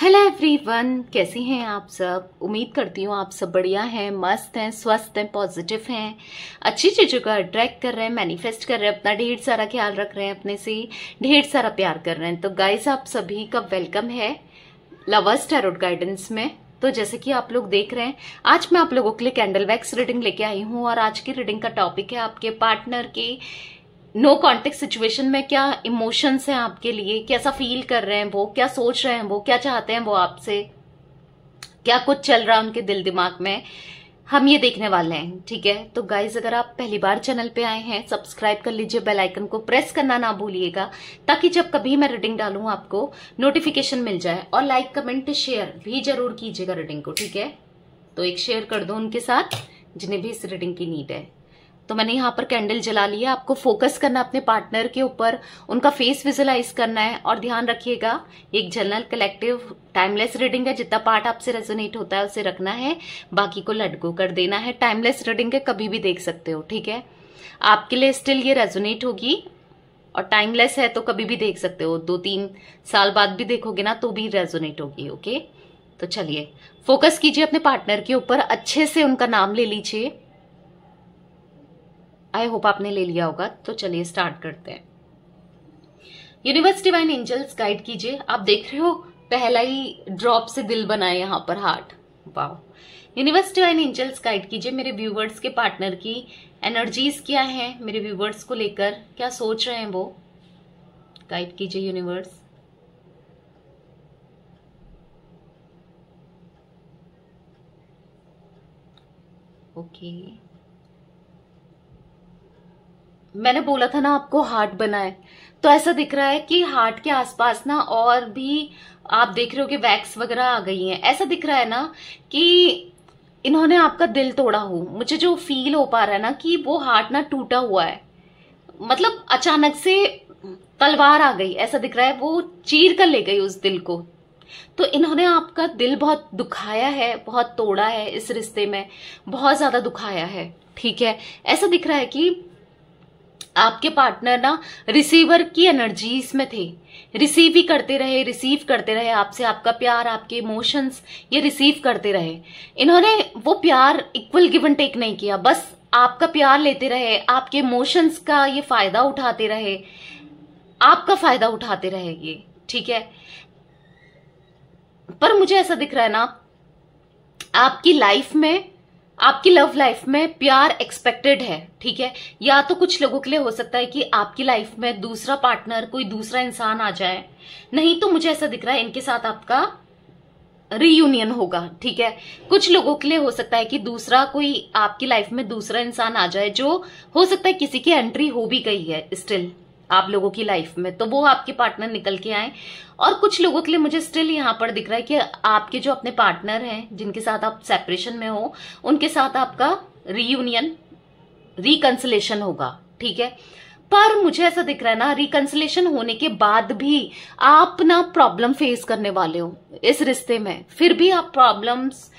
Hello everyone कैसे हैं आप सब उम्मीद करती हूँ आप सब बढ़िया हैं मस्त हैं स्वस्थ हैं पॉजिटिव हैं अच्छी चीज़ों का अट्रैक्ट कर रहे हैं मैनिफेस्ट कर रहे हैं अपना ढेर सारा ख्याल रख रहे हैं अपने से ढेर सारा प्यार कर रहे हैं तो गाइस आप सभी का वेलकम है लवर्स टैरोड गाइडेंस में तो जैसे कि आप लोग देख रहे हैं आज मैं आप लोगों के लिए कैंडल वैक्स रीडिंग लेके आई हूँ और आज की रीडिंग का टॉपिक है आपके पार्टनर की नो कॉन्टेक्ट सिचुएशन में क्या इमोशंस हैं आपके लिए कैसा फील कर रहे हैं वो क्या सोच रहे हैं वो क्या चाहते हैं वो आपसे क्या कुछ चल रहा है उनके दिल दिमाग में हम ये देखने वाले हैं ठीक है तो गाइज अगर आप पहली बार चैनल पे आए हैं सब्सक्राइब कर लीजिए बेल आइकन को प्रेस करना ना भूलिएगा ताकि जब कभी मैं रीडिंग डालू आपको नोटिफिकेशन मिल जाए और लाइक कमेंट शेयर भी जरूर कीजिएगा रीडिंग को ठीक है तो एक शेयर कर दो उनके साथ जिन्हें भी इस रीडिंग की नीड है तो मैंने यहाँ पर कैंडल जला लिया आपको फोकस करना अपने पार्टनर के ऊपर उनका फेस विजुलाइज करना है और ध्यान रखिएगा एक जनरल कलेक्टिव टाइमलेस रीडिंग है जितना पार्ट आपसे रेजोनेट होता है उसे रखना है बाकी को लटको कर देना है टाइमलेस रीडिंग है कभी भी देख सकते हो ठीक है आपके लिए स्टिल ये रेजोनेट होगी और टाइमलेस है तो कभी भी देख सकते हो दो तीन साल बाद भी देखोगे ना तो भी रेजोनेट होगी ओके तो चलिए फोकस कीजिए अपने पार्टनर के ऊपर अच्छे से उनका नाम ले लीजिए आई होप आपने ले लिया होगा तो चलिए स्टार्ट करते हैं यूनिवर्स डिवाइन एंजल्स गाइड कीजिए आप देख रहे हो पहला ही ड्रॉप से दिल बनाए यहां पर heart wow universe divine angels guide कीजिए मेरे व्यूवर्स के पार्टनर की एनर्जीज क्या है मेरे व्यूवर्स को लेकर क्या सोच रहे हैं वो गाइड कीजिए यूनिवर्स ओके okay. मैंने बोला था ना आपको हार्ट बनाए तो ऐसा दिख रहा है कि हार्ट के आसपास ना और भी आप देख रहे हो कि वैक्स वगैरह आ गई हैं ऐसा दिख रहा है ना कि इन्होंने आपका दिल तोड़ा हो मुझे जो फील हो पा रहा है ना कि वो हार्ट ना टूटा हुआ है मतलब अचानक से तलवार आ गई ऐसा दिख रहा है वो चीर कर ले गई उस दिल को तो इन्होंने आपका दिल बहुत दुखाया है बहुत तोड़ा है इस रिश्ते में बहुत ज्यादा दुखाया है ठीक है ऐसा दिख रहा है कि आपके पार्टनर ना रिसीवर की एनर्जीज में थे रिसीव ही करते रहे रिसीव करते रहे आपसे आपका प्यार आपके इमोशंस ये रिसीव करते रहे इन्होंने वो प्यार इक्वल गिव एंड टेक नहीं किया बस आपका प्यार लेते रहे आपके इमोशंस का ये फायदा उठाते रहे आपका फायदा उठाते रहे ये ठीक है पर मुझे ऐसा दिख रहा है ना आपकी लाइफ में आपकी लव लाइफ में प्यार एक्सपेक्टेड है ठीक है या तो कुछ लोगों के लिए हो सकता है कि आपकी लाइफ में दूसरा पार्टनर कोई दूसरा इंसान आ जाए नहीं तो मुझे ऐसा दिख रहा है इनके साथ आपका रीयूनियन होगा ठीक है कुछ लोगों के लिए हो सकता है कि दूसरा कोई आपकी लाइफ में दूसरा इंसान आ जाए जो हो सकता है किसी की एंट्री हो भी गई है स्टिल आप लोगों की लाइफ में तो वो आपके पार्टनर निकल के आए और कुछ लोगों के लिए मुझे स्टिल यहाँ पर दिख रहा है कि आपके जो अपने पार्टनर हैं जिनके साथ आप सेपरेशन में हो उनके साथ आपका रीयूनियन रिकन्सलेशन होगा ठीक है पर मुझे ऐसा दिख रहा है ना रिकन्सलेशन होने के बाद भी आप ना प्रॉब्लम फेस करने वाले हो इस रिश्ते में फिर भी आप प्रॉब्लम्स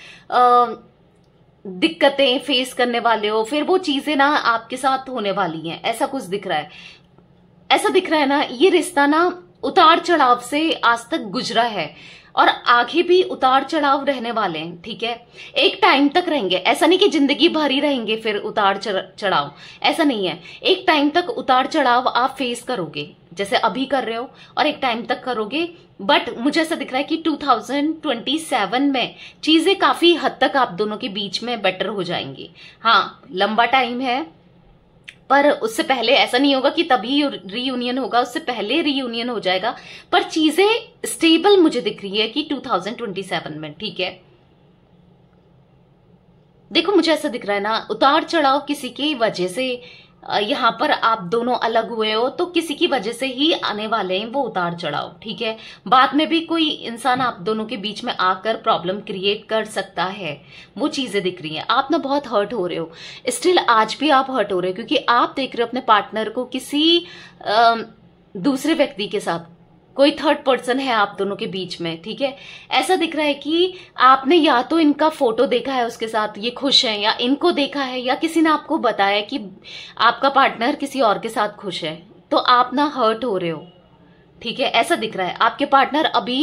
दिक्कतें फेस करने वाले हो फिर वो चीजें ना आपके साथ होने वाली हैं ऐसा कुछ दिख रहा है ऐसा दिख रहा है ना ये रिश्ता ना उतार चढ़ाव से आज तक गुजरा है और आगे भी उतार चढ़ाव रहने वाले हैं ठीक है एक टाइम तक रहेंगे ऐसा नहीं कि जिंदगी भर ही रहेंगे फिर उतार चढ़ाव ऐसा नहीं है एक टाइम तक उतार चढ़ाव आप फेस करोगे जैसे अभी कर रहे हो और एक टाइम तक करोगे बट मुझे ऐसा दिख रहा है कि 2027 में चीजें काफी हद तक आप दोनों के बीच में बेटर हो जाएंगी हाँ लंबा टाइम है पर उससे पहले ऐसा नहीं होगा कि तभी रीयूनियन होगा उससे पहले रीयूनियन हो जाएगा पर चीजें स्टेबल मुझे दिख रही है कि 2027 में ठीक है देखो मुझे ऐसा दिख रहा है ना उतार चढ़ाव किसी की वजह से यहाँ पर आप दोनों अलग हुए हो तो किसी की वजह से ही आने वाले हैं वो उतार चढ़ाव ठीक है बाद में भी कोई इंसान आप दोनों के बीच में आकर प्रॉब्लम क्रिएट कर सकता है वो चीजें दिख रही हैं आप ना बहुत हर्ट हो रहे हो स्टिल आज भी आप हर्ट हो रहे हो क्योंकि आप देख रहे हो अपने पार्टनर को किसी आ, दूसरे व्यक्ति के साथ कोई थर्ड पर्सन है आप दोनों के बीच में ठीक है ऐसा दिख रहा है कि आपने या तो इनका फोटो देखा है उसके साथ ये खुश है या इनको देखा है या किसी ने आपको बताया कि आपका पार्टनर किसी और के साथ खुश है तो आप ना हर्ट हो रहे हो ठीक है ऐसा दिख रहा है आपके पार्टनर अभी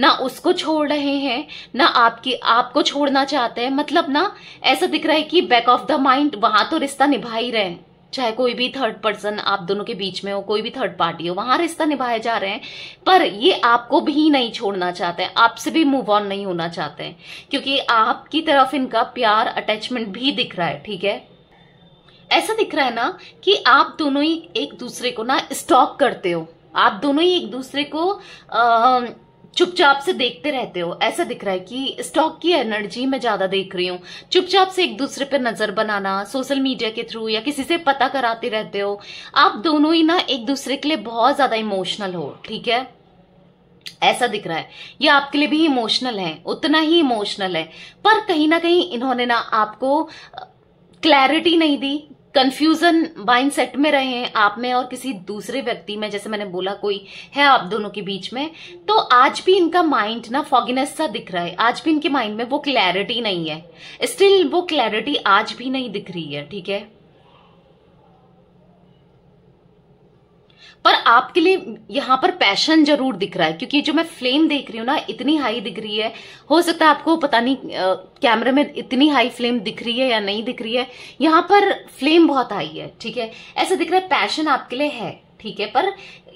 ना उसको छोड़ रहे हैं ना आपकी आपको छोड़ना चाहते हैं मतलब ना ऐसा दिख रहा है कि बैक ऑफ द माइंड वहां तो रिश्ता निभा ही रहे हैं चाहे कोई भी थर्ड पर्सन आप दोनों के बीच में हो कोई भी थर्ड पार्टी हो वहां रिश्ता निभाए जा रहे हैं पर ये आपको भी नहीं छोड़ना चाहते हैं आपसे भी मूव ऑन नहीं होना चाहते हैं क्योंकि आपकी तरफ इनका प्यार अटैचमेंट भी दिख रहा है ठीक है ऐसा दिख रहा है ना कि आप दोनों ही एक दूसरे को ना स्टॉक करते हो आप दोनों ही एक दूसरे को आ, चुपचाप से देखते रहते हो ऐसा दिख रहा है कि स्टॉक की एनर्जी मैं ज्यादा देख रही हूँ चुपचाप से एक दूसरे पर नजर बनाना सोशल मीडिया के थ्रू या किसी से पता कराते रहते हो आप दोनों ही ना एक दूसरे के लिए बहुत ज्यादा इमोशनल हो ठीक है ऐसा दिख रहा है ये आपके लिए भी इमोशनल है उतना ही इमोशनल है पर कहीं ना कहीं इन्होंने ना आपको क्लैरिटी नहीं दी कंफ्यूजन माइंडसेट में रहे हैं आप में और किसी दूसरे व्यक्ति में जैसे मैंने बोला कोई है आप दोनों के बीच में तो आज भी इनका माइंड ना फॉगिनेस सा दिख रहा है आज भी इनके माइंड में वो क्लैरिटी नहीं है स्टिल वो क्लैरिटी आज भी नहीं दिख रही है ठीक है पर आपके लिए यहां पर पैशन जरूर दिख रहा है क्योंकि जो मैं फ्लेम देख रही हूं ना इतनी हाई दिख रही है हो सकता है आपको पता नहीं कैमरे में इतनी हाई फ्लेम दिख रही है या नहीं दिख रही है यहां पर फ्लेम बहुत हाई है ठीक है ऐसा दिख रहा है पैशन आपके लिए है ठीक है पर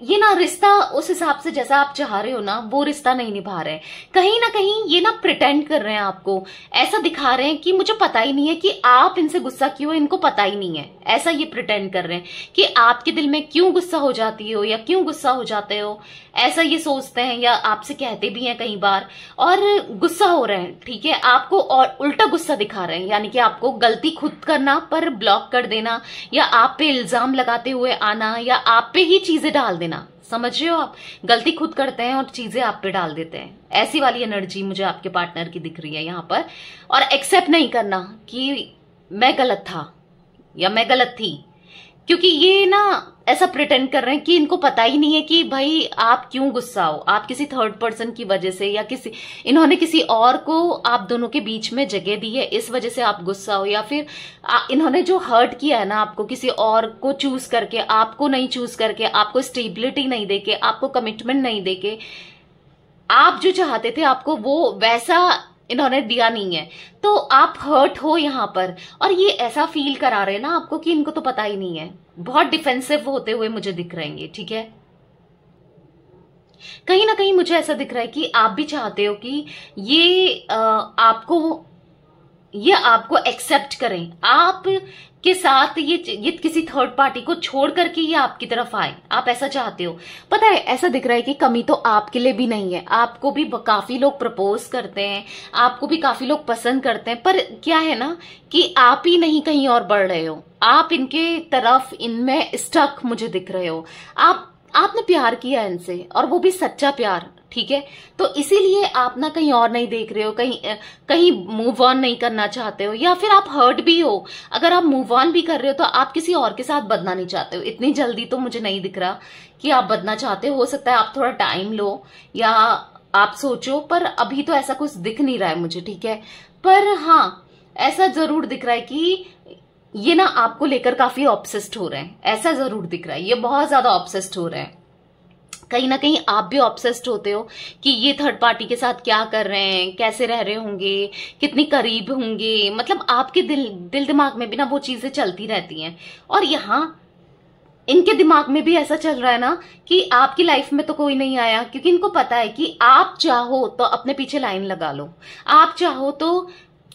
ये ना रिश्ता उस हिसाब से जैसा आप चाह रहे हो ना वो रिश्ता नहीं निभा रहे कहीं ना कहीं ये ना प्रिटेंड कर रहे हैं आपको ऐसा दिखा रहे हैं कि मुझे पता ही नहीं है कि आप इनसे गुस्सा क्यों इनको पता ही नहीं है ऐसा ये प्रिटेंड कर रहे हैं कि आपके दिल में क्यों गुस्सा हो जाती हो या क्यों गुस्सा हो जाते हो ऐसा ये सोचते हैं या आपसे कहते भी हैं कई बार और गुस्सा हो रहे हैं ठीक है आपको और उल्टा गुस्सा दिखा रहे हैं यानी कि आपको गलती खुद करना पर ब्लॉक कर देना या आप पे इल्जाम लगाते हुए आना या आप पे ही चीजें डाल देना रहे हो आप गलती खुद करते हैं और चीज़ें आप पे डाल देते हैं ऐसी वाली एनर्जी मुझे आपके पार्टनर की दिख रही है यहां पर और एक्सेप्ट नहीं करना कि मैं गलत था या मैं गलत थी क्योंकि ये ना ऐसा प्रिटेंड कर रहे हैं कि इनको पता ही नहीं है कि भाई आप क्यों गुस्सा हो आप किसी थर्ड पर्सन की वजह से या किसी इन्होंने किसी और को आप दोनों के बीच में जगह दी है इस वजह से आप गुस्सा हो या फिर आ, इन्होंने जो हर्ट किया है ना आपको किसी और को चूज करके आपको नहीं चूज करके आपको स्टेबिलिटी नहीं देके आपको कमिटमेंट नहीं देके आप जो चाहते थे आपको वो वैसा इन्होंने दिया नहीं है तो आप हर्ट हो यहाँ पर और ये ऐसा फील करा रहे हैं ना आपको कि इनको तो पता ही नहीं है बहुत डिफेंसिव होते हुए मुझे दिख रहे हैं ये ठीक है कहीं ना कहीं मुझे ऐसा दिख रहा है कि आप भी चाहते हो कि ये आ, आपको ये आपको एक्सेप्ट करें आप के साथ ये ये किसी थर्ड पार्टी को छोड़ करके ये आपकी तरफ आए आप ऐसा चाहते हो पता है ऐसा दिख रहा है कि कमी तो आपके लिए भी नहीं है आपको भी काफी लोग प्रपोज करते हैं आपको भी काफी लोग पसंद करते हैं पर क्या है ना कि आप ही नहीं कहीं और बढ़ रहे हो आप इनके तरफ इनमें स्टक मुझे दिख रहे हो आप आपने प्यार किया इनसे और वो भी सच्चा प्यार ठीक है तो इसीलिए आप ना कहीं और नहीं देख रहे हो कहीं कहीं मूव ऑन नहीं करना चाहते हो या फिर आप हर्ट भी हो अगर आप मूव ऑन भी कर रहे हो तो आप किसी और के साथ बदना नहीं चाहते हो इतनी जल्दी तो मुझे नहीं दिख रहा कि आप बदना चाहते हो सकता है आप थोड़ा टाइम लो या आप सोचो पर अभी तो ऐसा कुछ दिख नहीं रहा है मुझे ठीक है पर हाँ ऐसा जरूर दिख रहा है कि ये ना आपको लेकर काफी ऑब्सेस्ड हो रहे हैं ऐसा जरूर दिख रहा है ये बहुत ज्यादा ऑब्सेस्ड हो रहे हैं कहीं ना कहीं आप भी ऑब्सेस्ड होते हो कि ये थर्ड पार्टी के साथ क्या कर रहे हैं कैसे रह रहे होंगे कितने करीब होंगे मतलब आपके दिल दिल दिमाग में भी ना वो चीज़ें चलती रहती हैं और यहाँ इनके दिमाग में भी ऐसा चल रहा है ना कि आपकी लाइफ में तो कोई नहीं आया क्योंकि इनको पता है कि आप चाहो तो अपने पीछे लाइन लगा लो आप चाहो तो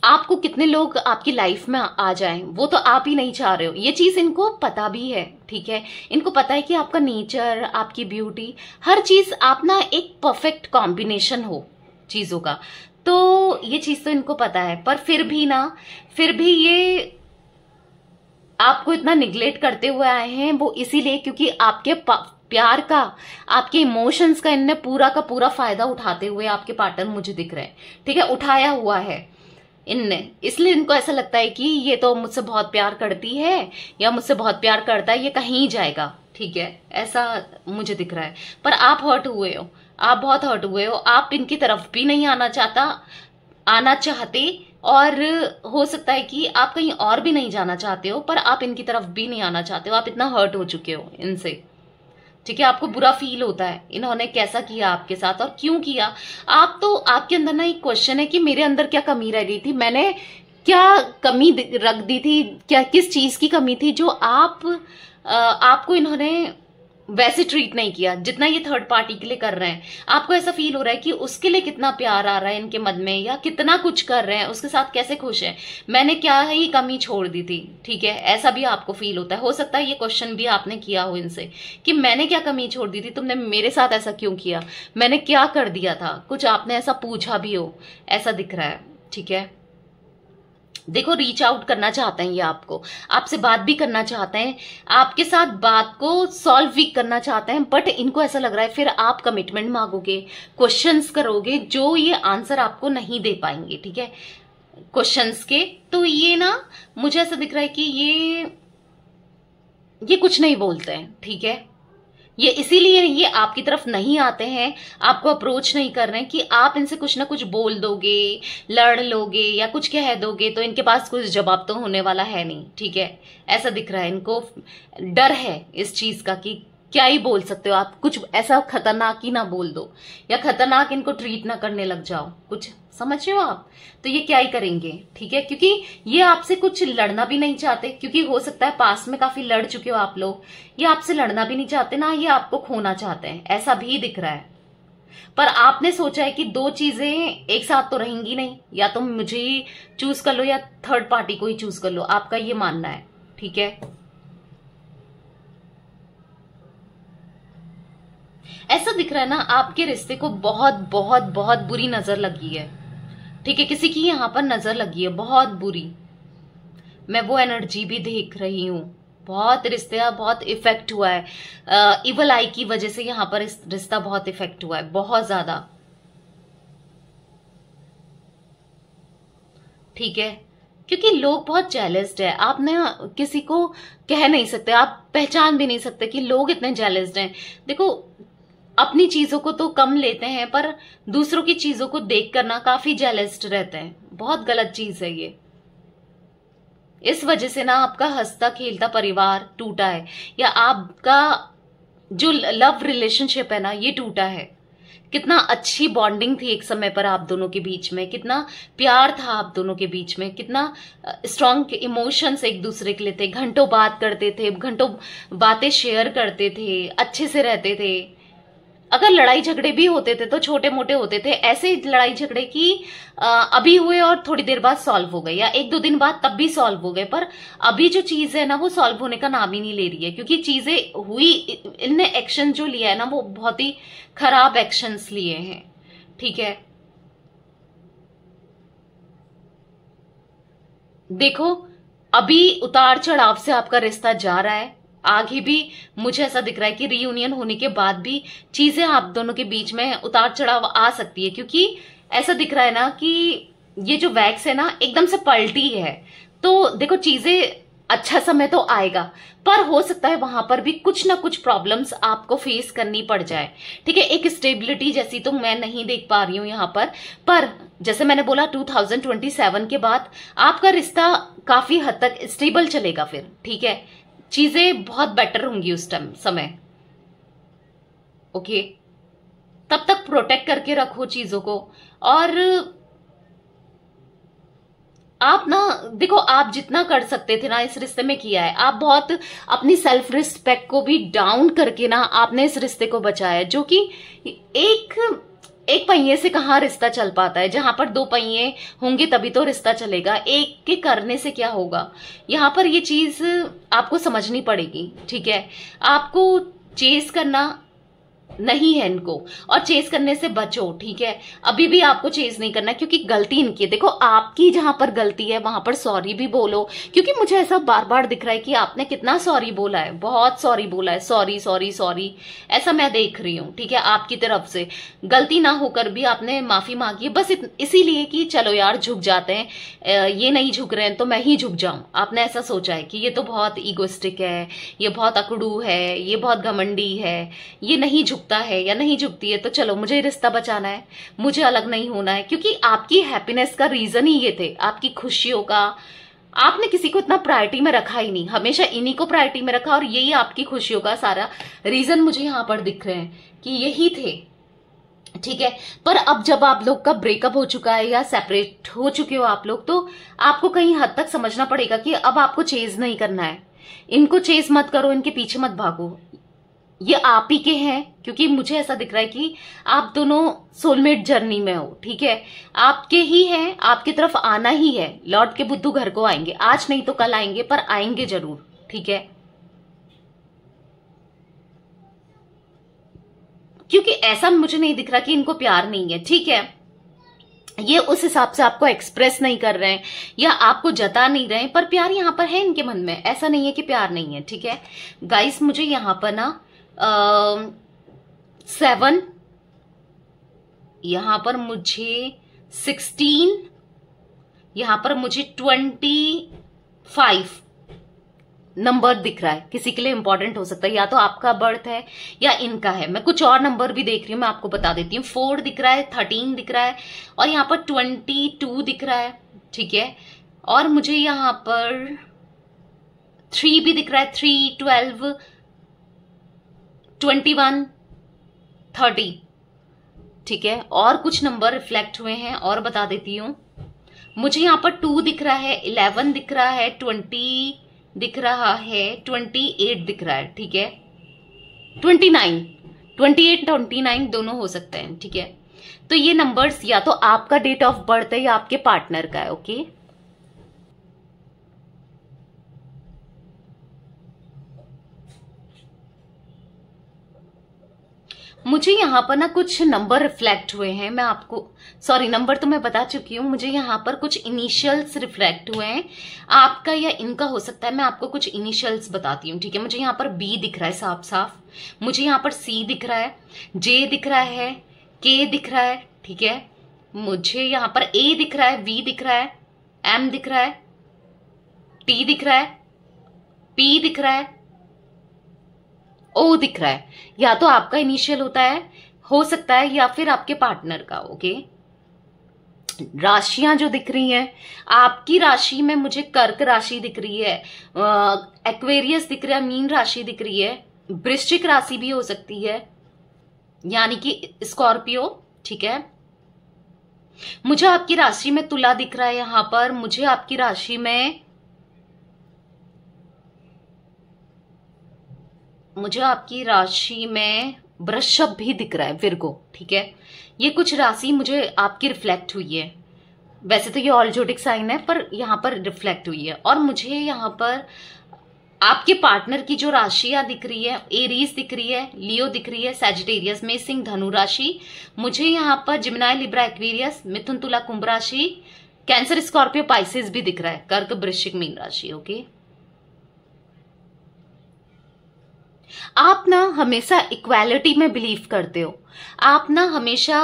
आपको कितने लोग आपकी लाइफ में आ जाएं वो तो आप ही नहीं चाह रहे हो ये चीज़ इनको पता भी है ठीक है इनको पता है कि आपका नेचर आपकी ब्यूटी हर चीज़ आप ना एक परफेक्ट कॉम्बिनेशन हो चीज़ों का तो ये चीज़ तो इनको पता है पर फिर भी ना फिर भी ये आपको इतना निग्लेक्ट करते हुए आए हैं वो इसीलिए क्योंकि आपके प्यार का आपके इमोशंस का इनने पूरा का पूरा फायदा उठाते हुए आपके पार्टनर मुझे दिख रहे हैं ठीक है उठाया हुआ है इनने इसलिए इनको ऐसा लगता है कि ये तो मुझसे बहुत प्यार करती है या मुझसे बहुत प्यार करता है ये कहीं जाएगा ठीक है ऐसा मुझे दिख रहा है पर आप हर्ट हुए हो आप बहुत हर्ट हुए हो आप इनकी तरफ भी नहीं आना चाहता आना चाहते और हो सकता है कि आप कहीं और भी नहीं जाना चाहते हो पर आप इनकी तरफ भी नहीं आना चाहते हो आप इतना हर्ट हो चुके हो इनसे ठीक है आपको बुरा फील होता है इन्होंने कैसा किया आपके साथ और क्यों किया आप तो आपके अंदर ना एक क्वेश्चन है कि मेरे अंदर क्या कमी रह गई थी मैंने क्या कमी रख दी थी क्या किस चीज की कमी थी जो आप आ, आपको इन्होंने वैसे ट्रीट नहीं किया जितना ये थर्ड पार्टी के लिए कर रहे हैं आपको ऐसा फील हो रहा है कि उसके लिए कितना प्यार आ रहा है इनके मन में या कितना कुछ कर रहे हैं उसके साथ कैसे खुश है मैंने क्या है ये कमी छोड़ दी थी ठीक है ऐसा भी आपको फील होता है हो सकता है ये क्वेश्चन भी आपने किया हो इनसे कि मैंने क्या कमी छोड़ दी थी तुमने मेरे साथ ऐसा क्यों किया मैंने क्या कर दिया था कुछ आपने ऐसा पूछा भी हो ऐसा दिख रहा है ठीक है देखो रीच आउट करना चाहते हैं ये आपको आपसे बात भी करना चाहते हैं आपके साथ बात को सॉल्व भी करना चाहते हैं बट इनको ऐसा लग रहा है फिर आप कमिटमेंट मांगोगे क्वेश्चंस करोगे जो ये आंसर आपको नहीं दे पाएंगे ठीक है क्वेश्चंस के तो ये ना मुझे ऐसा दिख रहा है कि ये ये कुछ नहीं बोलते हैं ठीक है ये इसीलिए ये आपकी तरफ नहीं आते हैं आपको अप्रोच नहीं कर रहे हैं कि आप इनसे कुछ ना कुछ बोल दोगे लड़ लोगे या कुछ कह दोगे तो इनके पास कुछ जवाब तो होने वाला है नहीं ठीक है ऐसा दिख रहा है इनको डर है इस चीज़ का कि क्या ही बोल सकते हो आप कुछ ऐसा खतरनाक ही ना बोल दो या खतरनाक इनको ट्रीट ना करने लग जाओ कुछ समझ रहे हो आप तो ये क्या ही करेंगे ठीक है क्योंकि ये आपसे कुछ लड़ना भी नहीं चाहते क्योंकि हो सकता है पास में काफी लड़ चुके हो आप लोग ये आपसे लड़ना भी नहीं चाहते ना ये आपको खोना चाहते हैं ऐसा भी दिख रहा है पर आपने सोचा है कि दो चीजें एक साथ तो रहेंगी नहीं या तो मुझे ही चूज कर लो या थर्ड पार्टी को ही चूज कर लो आपका ये मानना है ठीक है ऐसा दिख रहा है ना आपके रिश्ते को बहुत बहुत बहुत बुरी नज़र लगी है ठीक है किसी की यहां पर नज़र लगी है बहुत बुरी मैं वो एनर्जी भी देख रही हूँ बहुत रिश्ते बहुत इफेक्ट हुआ है इवल आई की वजह से यहां पर रिश्ता बहुत इफेक्ट हुआ है बहुत ज़्यादा ठीक है क्योंकि लोग बहुत जेलस्ड है आप ना किसी को कह नहीं सकते आप पहचान भी नहीं सकते कि लोग इतने जेलस्ड हैं देखो अपनी चीजों को तो कम लेते हैं पर दूसरों की चीजों को देख करना काफी जेलस्ट रहते हैं बहुत गलत चीज है ये इस वजह से ना आपका हंसता खेलता परिवार टूटा है या आपका जो लव रिलेशनशिप है ना ये टूटा है कितना अच्छी बॉन्डिंग थी एक समय पर आप दोनों के बीच में कितना प्यार था आप दोनों के बीच में कितना स्ट्रांग इमोशंस एक दूसरे के लिए थे घंटों बात करते थे घंटों बातें शेयर करते थे अच्छे से रहते थे अगर लड़ाई झगड़े भी होते थे तो छोटे मोटे होते थे ऐसे लड़ाई झगड़े की अभी हुए और थोड़ी देर बाद सॉल्व हो गए या एक दो दिन बाद तब भी सॉल्व हो गए पर अभी जो चीज है ना वो सॉल्व होने का नाम ही नहीं ले रही है क्योंकि चीजें हुई इनने एक्शन जो लिया है ना वो बहुत ही खराब एक्शन लिए हैं ठीक है देखो अभी उतार चढ़ाव से आपका रिश्ता जा रहा है आगे भी मुझे ऐसा दिख रहा है कि रीयूनियन होने के बाद भी चीजें आप दोनों के बीच में उतार चढ़ाव आ सकती है क्योंकि ऐसा दिख रहा है ना कि ये जो वैक्स है ना एकदम से पलटी है तो देखो चीजें अच्छा समय तो आएगा पर हो सकता है वहां पर भी कुछ ना कुछ प्रॉब्लम्स आपको फेस करनी पड़ जाए ठीक है एक स्टेबिलिटी जैसी तो मैं नहीं देख पा रही हूं यहाँ पर पर जैसे मैंने बोला 2027 के बाद आपका रिश्ता काफी हद तक स्टेबल चलेगा फिर ठीक है चीजें बहुत बेटर होंगी उस टाइम समय ओके तब तक प्रोटेक्ट करके रखो चीजों को और आप ना देखो आप जितना कर सकते थे ना इस रिश्ते में किया है आप बहुत अपनी सेल्फ रिस्पेक्ट को भी डाउन करके ना आपने इस रिश्ते को बचाया जो कि एक एक पहिए से कहाँ रिश्ता चल पाता है जहां पर दो पहिए होंगे तभी तो रिश्ता चलेगा एक के करने से क्या होगा यहाँ पर ये चीज आपको समझनी पड़ेगी ठीक है आपको चेस करना नहीं है इनको और चेज करने से बचो ठीक है अभी भी आपको चेज नहीं करना क्योंकि गलती इनकी है देखो आपकी जहां पर गलती है वहां पर सॉरी भी बोलो क्योंकि मुझे ऐसा बार बार दिख रहा है कि आपने कितना सॉरी बोला है बहुत सॉरी बोला है सॉरी सॉरी सॉरी ऐसा मैं देख रही हूं ठीक है आपकी तरफ से गलती ना होकर भी आपने माफी मांगी बस इसीलिए कि चलो यार झुक जाते हैं ये नहीं झुक रहे हैं तो मैं ही झुक जाऊं आपने ऐसा सोचा है कि ये तो बहुत ईगोस्टिक है ये बहुत अकड़ू है ये बहुत घमंडी है ये नहीं झुक झुकता है या नहीं झुकती है तो चलो मुझे रिश्ता बचाना है मुझे अलग नहीं होना है क्योंकि आपकी हैप्पीनेस का रीजन ही ये थे आपकी खुशियों का आपने किसी को इतना प्रायोरिटी में रखा ही नहीं हमेशा इन्हीं को प्रायोरिटी में रखा और यही आपकी खुशियों का सारा रीजन मुझे यहां पर दिख रहे हैं कि यही थे ठीक है पर अब जब आप लोग का ब्रेकअप हो चुका है या सेपरेट हो चुके हो आप लोग तो आपको कहीं हद तक समझना पड़ेगा कि अब आपको चेज नहीं करना है इनको चेज मत करो इनके पीछे मत भागो ये आप ही के हैं क्योंकि मुझे ऐसा दिख रहा है कि आप दोनों सोलमेट जर्नी में हो ठीक है आपके ही हैं आपकी तरफ आना ही है लॉर्ड के बुद्धू घर को आएंगे आज नहीं तो कल आएंगे पर आएंगे जरूर ठीक है क्योंकि ऐसा मुझे नहीं दिख रहा कि इनको प्यार नहीं है ठीक है ये उस हिसाब से आपको एक्सप्रेस नहीं कर रहे हैं या आपको जता नहीं रहे पर प्यार यहां पर है इनके मन में ऐसा नहीं है कि प्यार नहीं है ठीक है गाइस मुझे यहां पर ना सेवन um, यहां पर मुझे सिक्सटीन यहां पर मुझे ट्वेंटी फाइव नंबर दिख रहा है किसी के लिए इंपॉर्टेंट हो सकता है या तो आपका बर्थ है या इनका है मैं कुछ और नंबर भी देख रही हूं मैं आपको बता देती हूँ फोर दिख रहा है थर्टीन दिख रहा है और यहां पर ट्वेंटी टू दिख रहा है ठीक है और मुझे यहां पर थ्री भी दिख रहा है three twelve twenty one thirty ठीक है और कुछ नंबर रिफ्लेक्ट हुए हैं और बता देती हूं मुझे यहां पर टू दिख रहा है इलेवन दिख रहा है ट्वेंटी दिख रहा है ट्वेंटी एट दिख रहा है ठीक है twenty nine twenty eight twenty nine दोनों हो सकते हैं ठीक है तो ये नंबर्स या तो आपका डेट ऑफ बर्थ है या आपके पार्टनर का है ओके okay? मुझे यहाँ पर ना कुछ नंबर रिफ्लेक्ट हुए हैं मैं आपको सॉरी नंबर तो मैं बता चुकी हूँ मुझे यहाँ पर कुछ इनिशियल्स रिफ्लेक्ट हुए हैं आपका या इनका हो सकता है मैं आपको कुछ इनिशियल्स बताती हूँ ठीक है मुझे यहाँ पर बी दिख रहा है साफ साफ मुझे यहाँ पर सी दिख रहा है जे दिख रहा है के दिख रहा है ठीक है मुझे यहाँ पर ए दिख रहा है वी दिख रहा है एम दिख रहा है टी दिख रहा है पी दिख रहा है ओ दिख रहा है या तो आपका इनिशियल होता है हो सकता है या फिर आपके पार्टनर का ओके राशियां जो दिख रही हैं आपकी राशि में मुझे कर्क राशि दिख रही है एक्वेरियस दिख रहा है मीन राशि दिख रही है वृश्चिक राशि भी हो सकती है यानी कि स्कॉर्पियो ठीक है मुझे आपकी राशि में तुला दिख रहा है यहां पर मुझे आपकी राशि में मुझे आपकी राशि में वृषभ भी दिख रहा है विरगो ठीक है ये कुछ राशि मुझे आपकी रिफ्लेक्ट हुई है वैसे तो ये ऑलजोटिक साइन है पर यहाँ पर रिफ्लेक्ट हुई है और मुझे यहाँ पर आपके पार्टनर की जो राशियां दिख रही है एरीज दिख रही है लियो दिख रही है सेजिटेरियस में सिंह धनु राशि मुझे यहाँ पर जिमनाय लिब्रा एक्वेरियस मिथुन तुला कुंभ राशि कैंसर स्कॉर्पियो पाइसिस भी दिख रहा है कर्क वृश्चिक मीन राशि ओके आप ना हमेशा इक्वालिटी में बिलीव करते हो आप ना हमेशा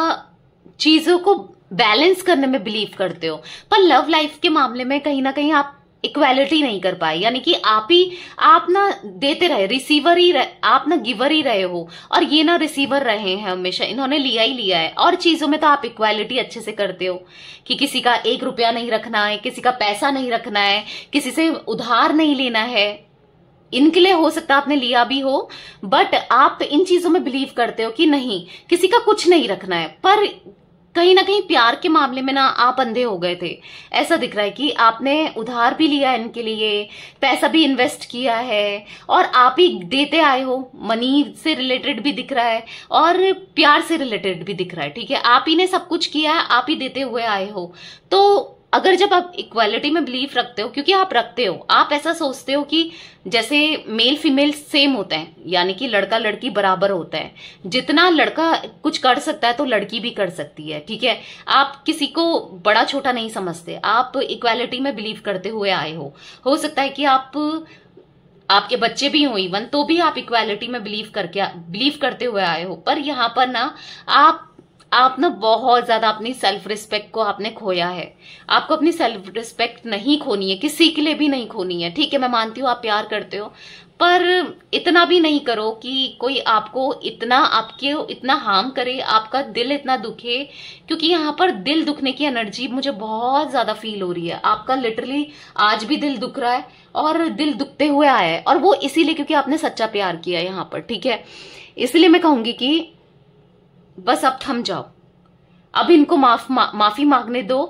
चीज़ों को बैलेंस करने में बिलीव करते हो पर लव लाइफ के मामले में कहीं ना कहीं आप इक्वालिटी नहीं कर पाए यानी कि आप ही आप ना देते रहे रिसीवर ही रहे आप ना गिवर ही रहे हो और ये ना रिसीवर रहे हैं हमेशा इन्होंने लिया ही लिया है और चीजों में तो आप इक्वालिटी अच्छे से करते हो कि किसी का एक रुपया नहीं रखना है किसी का पैसा नहीं रखना है किसी से उधार नहीं लेना है इनके लिए हो सकता है आपने लिया भी हो बट आप इन चीजों में बिलीव करते हो कि नहीं किसी का कुछ नहीं रखना है पर कहीं ना कहीं प्यार के मामले में ना आप अंधे हो गए थे ऐसा दिख रहा है कि आपने उधार भी लिया इनके लिए पैसा भी इन्वेस्ट किया है और आप ही देते आए हो मनी से रिलेटेड भी दिख रहा है और प्यार से रिलेटेड भी दिख रहा है ठीक है आप ही ने सब कुछ किया है आप ही देते हुए आए हो तो अगर जब आप इक्वालिटी में बिलीव रखते हो क्योंकि आप रखते हो आप ऐसा सोचते हो कि जैसे मेल फीमेल सेम होते हैं यानी कि लड़का लड़की बराबर होता है जितना लड़का कुछ कर सकता है तो लड़की भी कर सकती है ठीक है आप किसी को बड़ा छोटा नहीं समझते आप इक्वालिटी में बिलीव करते हुए आए हो हो सकता है कि आप आपके बच्चे भी हो इवन तो भी आप इक्वालिटी में बिलीव करके बिलीव करते हुए आए हो पर यहां पर ना आप आप ना बहुत ज़्यादा अपनी सेल्फ रिस्पेक्ट को आपने खोया है आपको अपनी सेल्फ रिस्पेक्ट नहीं खोनी है किसी के लिए भी नहीं खोनी है ठीक है मैं मानती हूँ आप प्यार करते हो पर इतना भी नहीं करो कि कोई आपको इतना आपके इतना हार्म करे आपका दिल इतना दुखे क्योंकि यहाँ पर दिल दुखने की एनर्जी मुझे बहुत ज़्यादा फील हो रही है आपका लिटरली आज भी दिल दुख रहा है और दिल दुखते हुए आया है और वो इसीलिए क्योंकि आपने सच्चा प्यार किया यहाँ पर ठीक है इसलिए मैं कहूंगी कि बस अब थम जाओ अब इनको माफ मा, माफी मांगने दो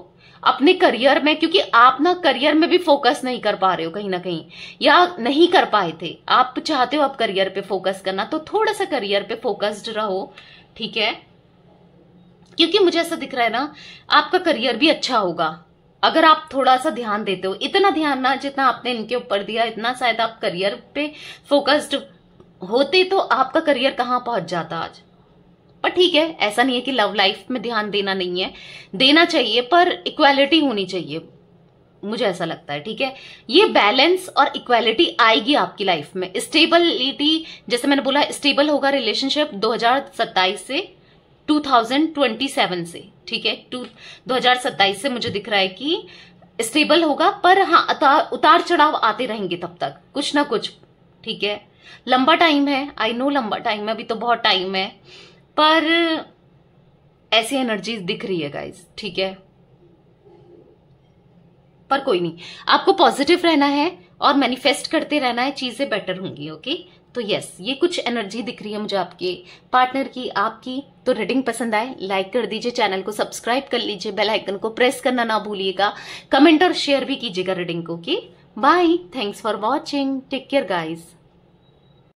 अपने करियर में क्योंकि आप ना करियर में भी फोकस नहीं कर पा रहे हो कहीं ना कहीं या नहीं कर पाए थे आप चाहते हो आप करियर पे फोकस करना तो थोड़ा सा करियर पे फोकस्ड रहो ठीक है क्योंकि मुझे ऐसा दिख रहा है ना आपका करियर भी अच्छा होगा अगर आप थोड़ा सा ध्यान देते हो इतना ध्यान ना जितना आपने इनके ऊपर दिया इतना शायद आप करियर पे फोकस्ड होते तो आपका करियर कहां पहुंच जाता आज पर ठीक है ऐसा नहीं है कि लव लाइफ में ध्यान देना नहीं है देना चाहिए पर इक्वालिटी होनी चाहिए मुझे ऐसा लगता है ठीक है ये बैलेंस और इक्वालिटी आएगी आपकी लाइफ में स्टेबिलिटी जैसे मैंने बोला स्टेबल होगा रिलेशनशिप 2027 से 2027 से ठीक है टू दो से मुझे दिख रहा है कि स्टेबल होगा पर हाँ उतार चढ़ाव आते रहेंगे तब तक कुछ ना कुछ ठीक है लंबा टाइम है आई नो लंबा टाइम है अभी तो बहुत टाइम है पर ऐसी एनर्जी दिख रही है गाइज ठीक है पर कोई नहीं आपको पॉजिटिव रहना है और मैनिफेस्ट करते रहना है चीज़ें बेटर होंगी ओके तो यस ये कुछ एनर्जी दिख रही है मुझे आपके पार्टनर की आपकी तो रीडिंग पसंद आए लाइक कर दीजिए चैनल को सब्सक्राइब कर लीजिए बेल आइकन को प्रेस करना ना भूलिएगा कमेंट और शेयर भी कीजिएगा रीडिंग को okay bye thanks for watching take care guys